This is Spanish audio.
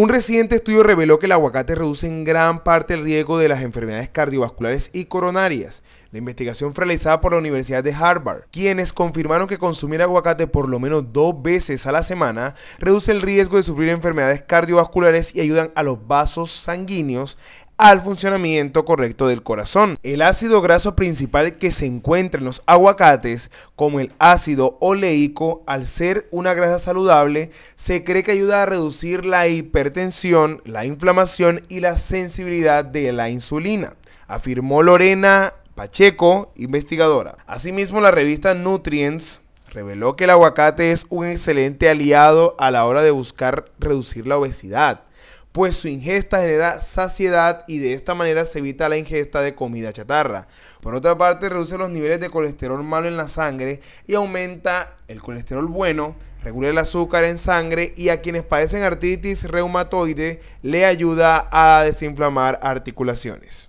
Un reciente estudio reveló que el aguacate reduce en gran parte el riesgo de las enfermedades cardiovasculares y coronarias. La investigación fue realizada por la Universidad de Harvard, quienes confirmaron que consumir aguacate por lo menos dos veces a la semana reduce el riesgo de sufrir enfermedades cardiovasculares y ayudan a los vasos sanguíneos al funcionamiento correcto del corazón. El ácido graso principal que se encuentra en los aguacates, como el ácido oleico, al ser una grasa saludable, se cree que ayuda a reducir la hipertensión, la inflamación y la sensibilidad de la insulina, afirmó Lorena Pacheco, investigadora. Asimismo, la revista Nutrients reveló que el aguacate es un excelente aliado a la hora de buscar reducir la obesidad pues su ingesta genera saciedad y de esta manera se evita la ingesta de comida chatarra. Por otra parte, reduce los niveles de colesterol malo en la sangre y aumenta el colesterol bueno, regula el azúcar en sangre y a quienes padecen artritis reumatoide le ayuda a desinflamar articulaciones.